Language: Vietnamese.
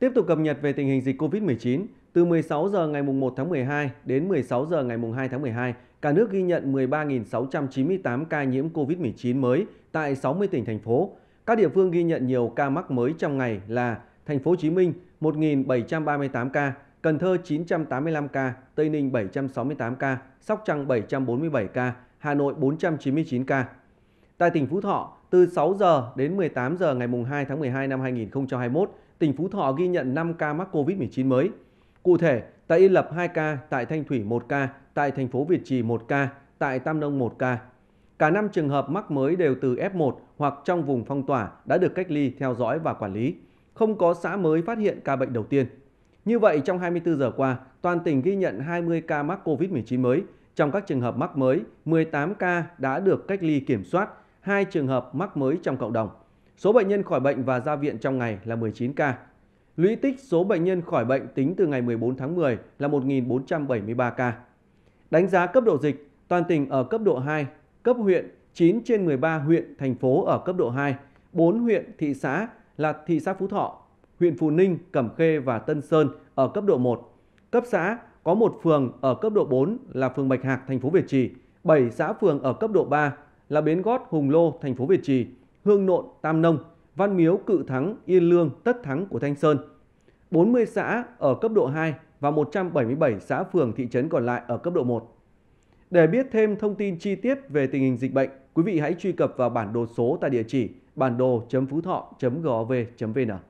Tiếp tục cập nhật về tình hình dịch COVID-19, từ 16 giờ ngày 1 tháng 12 đến 16 giờ ngày 2 tháng 12, cả nước ghi nhận 13.698 ca nhiễm COVID-19 mới tại 60 tỉnh thành phố. Các địa phương ghi nhận nhiều ca mắc mới trong ngày là Thành phố Hồ Chí Minh 1.738 ca, Cần Thơ 985 ca, Tây Ninh 768 ca, Sóc Trăng 747 ca, Hà Nội 499 ca. Tại tỉnh Phú Thọ, từ 6 giờ đến 18 giờ ngày 2 tháng 12 năm 2021, tỉnh Phú Thọ ghi nhận 5 ca mắc COVID-19 mới. Cụ thể, tại Yên Lập 2 ca, tại Thanh Thủy 1 ca, tại thành phố Việt Trì 1 ca, tại Tam Nông 1 ca. Cả 5 trường hợp mắc mới đều từ F1 hoặc trong vùng phong tỏa đã được cách ly, theo dõi và quản lý. Không có xã mới phát hiện ca bệnh đầu tiên. Như vậy, trong 24 giờ qua, toàn tỉnh ghi nhận 20 ca mắc COVID-19 mới. Trong các trường hợp mắc mới, 18 ca đã được cách ly kiểm soát, 2 trường hợp mắc mới trong cộng đồng. Số bệnh nhân khỏi bệnh và ra viện trong ngày là 19 ca. Lũy tích số bệnh nhân khỏi bệnh tính từ ngày 14 tháng 10 là 1.473 ca. Đánh giá cấp độ dịch, toàn tỉnh ở cấp độ 2, cấp huyện 9 trên 13 huyện, thành phố ở cấp độ 2, 4 huyện, thị xã là thị xã Phú Thọ, huyện Phú Ninh, Cẩm Khê và Tân Sơn ở cấp độ 1. Cấp xã có một phường ở cấp độ 4 là phường Bạch Hạc, thành phố Việt Trì, 7 xã phường ở cấp độ 3 là Bến Gót, Hùng Lô, thành phố Việt Trì, Hương Nộn, Tam Nông, Văn Miếu, Cự Thắng, Yên Lương, Tất Thắng của Thanh Sơn. 40 xã ở cấp độ 2 và 177 xã phường thị trấn còn lại ở cấp độ 1. Để biết thêm thông tin chi tiết về tình hình dịch bệnh, quý vị hãy truy cập vào bản đồ số tại địa chỉ bản đồ phú thọ gov vn